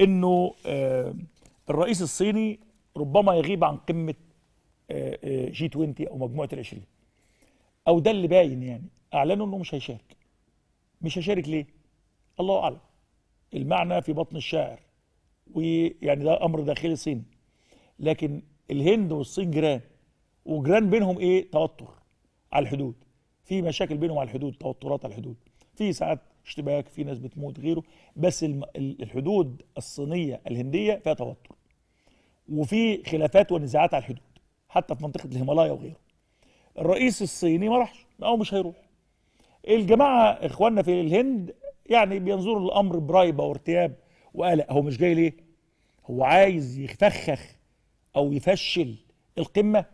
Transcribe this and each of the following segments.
انه آه، الرئيس الصيني ربما يغيب عن قمه جي آه، 20 آه، او مجموعه ال20 او ده اللي باين يعني اعلنوا انه مش هيشارك مش هيشارك ليه الله اعلم المعنى في بطن الشاعر ويعني ده امر داخلي صيني لكن الهند والصين جيران وجيران بينهم ايه توتر على الحدود في مشاكل بينهم على الحدود توترات على الحدود في ساعات اشتباك في ناس بتموت غيره بس الحدود الصينيه الهنديه فيها توتر وفي خلافات ونزاعات على الحدود حتى في منطقه الهيمالايا وغيره الرئيس الصيني ما راحش او مش هيروح الجماعه اخواننا في الهند يعني بينظروا للامر برايبه وارتياب وقلق هو مش جاي ليه هو عايز يفخخ او يفشل القمه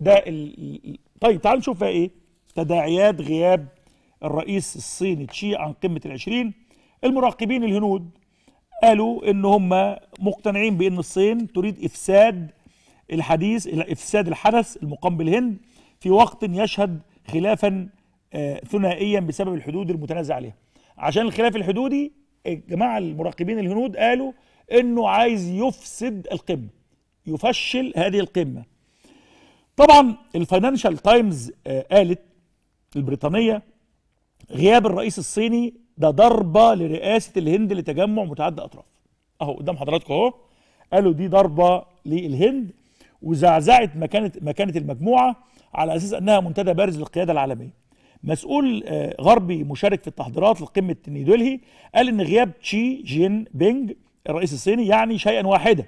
ده ال... طيب تعال نشوف ايه تداعيات غياب الرئيس الصيني تشي عن قمة العشرين المراقبين الهنود قالوا ان هم مقتنعين بان الصين تريد افساد الحديث افساد الحدث المقام بالهند في وقت يشهد خلافا آه، ثنائيا بسبب الحدود المتنازع عليها عشان الخلاف الحدودي الجماعه المراقبين الهنود قالوا انه عايز يفسد القمه يفشل هذه القمه طبعا الفاينانشال تايمز آه، قالت البريطانيه غياب الرئيس الصيني ده ضربه لرئاسه الهند لتجمع متعدد اطراف اهو قدام حضراتكم اهو قالوا دي ضربه للهند وزعزعت مكانه مكانه المجموعه على اساس انها منتدى بارز للقياده العالميه مسؤول آه، غربي مشارك في التحضيرات لقمه نيودلهي قال ان غياب تشي جين بينج الرئيس الصيني يعني شيئا واحدا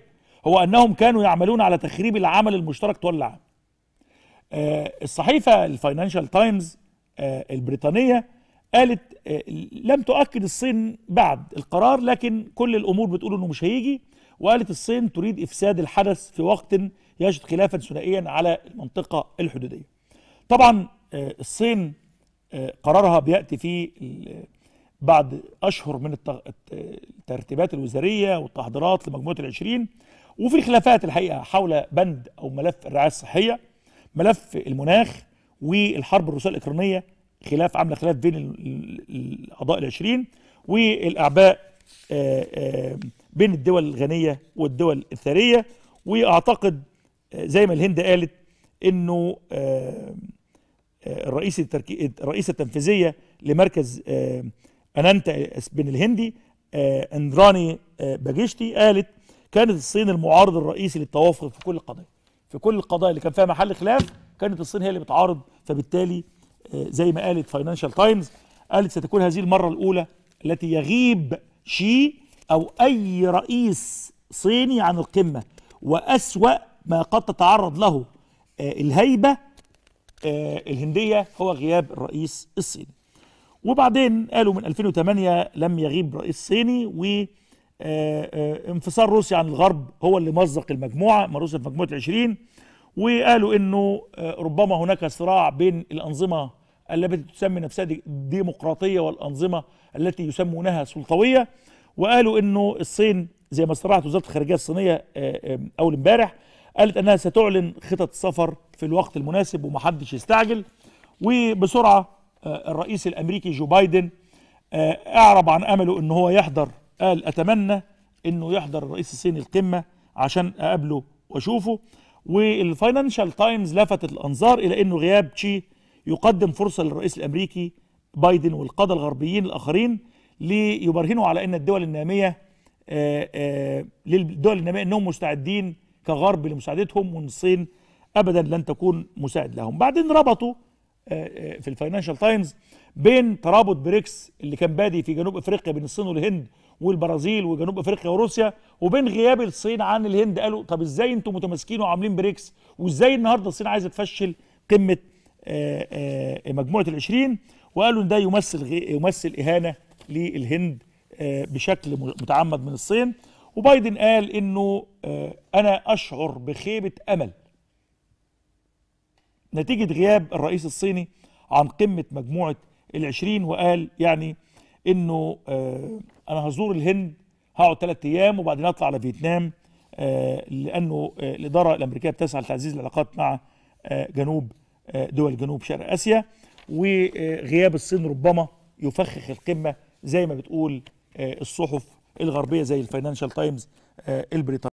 هو انهم كانوا يعملون على تخريب العمل المشترك طول العام آه، الصحيفه الفاينانشال تايمز آه، البريطانيه قالت آه، لم تؤكد الصين بعد القرار لكن كل الامور بتقول انه مش هيجي وقالت الصين تريد افساد الحدث في وقت يجد خلافا ثنائيا على المنطقه الحدوديه. طبعا آه، الصين آه، قرارها بياتي في بعد اشهر من الترتيبات الوزاريه والتحضيرات لمجموعه العشرين وفي الخلافات الحقيقه حول بند او ملف الرعايه الصحيه ملف المناخ والحرب الروسيه الاوكرانيه خلاف عامله خلاف بين الاعضاء ال 20 والاعباء آه، آه، بين الدول الغنيه والدول الثريه واعتقد آه، زي ما الهند قالت انه الرئيس الرئيسه التنفيذيه لمركز انانتا بين الهندي اندراني باجيشتي قالت كانت الصين المعارض الرئيسي للتوافق في كل القضايا في كل القضايا اللي كان فيها محل خلاف كانت الصين هي اللي بتعارض فبالتالي آه، زي ما قالت فاينانشال تايمز قالت ستكون هذه المرة الأولى التي يغيب شي أو أي رئيس صيني عن القمة وأسوأ ما قد تتعرض له آه، الهيبة آه، الهندية هو غياب الرئيس الصيني وبعدين قالوا من 2008 لم يغيب رئيس صيني و انفصال روسيا عن الغرب هو اللي مزق المجموعة روسيا في مجموعة العشرين وقالوا انه ربما هناك صراع بين الأنظمة التي تسمي نفسها ديمقراطية والأنظمة التي يسمونها سلطوية وقالوا أنه الصين زي ما استطاعت وزارة الخارجية الصينية آه، آه، أول امبارح قالت أنها ستعلن خطط السفر في الوقت المناسب ومحدش يستعجل وبسرعة آه، الرئيس الأمريكي جو بايدن أعرب عن أمله أنه هو يحضر قال أتمنى أنه يحضر الرئيس الصيني القمة عشان أقابله وأشوفه والفاينانشال تايمز لفتت الأنظار إلى أنه غياب تشي يقدم فرصة للرئيس الأمريكي بايدن والقادة الغربيين الآخرين ليبرهنوا على أن الدول النامية آه، آه، للدول النامية أنهم مستعدين كغرب لمساعدتهم وأن الصين أبدا لن تكون مساعد لهم بعدين ربطوا آه، في الفاينانشال تايمز بين ترابط بريكس اللي كان بادي في جنوب افريقيا بين الصين والهند والبرازيل وجنوب افريقيا وروسيا وبين غياب الصين عن الهند قالوا طب ازاي انتم متماسكين وعاملين بريكس وازاي النهارده الصين عايزه تفشل قمه آه، آه، مجموعة العشرين وقالوا إن ده يمثل يمثل إهانة للهند آه، بشكل متعمد من الصين وبايدن قال إنه أنا أشعر بخيبة أمل نتيجة غياب الرئيس الصيني عن قمة مجموعة العشرين وقال يعني إنه أنا هزور الهند هقعد ثلاث أيام وبعدين أطلع على فيتنام لأنه الإدارة الأمريكية بتسعى لتعزيز العلاقات مع جنوب آه، دول جنوب شرق اسيا وغياب الصين ربما يفخخ القمه زي ما بتقول آه، الصحف الغربيه زي الفاينانشال تايمز آه، البريطانيه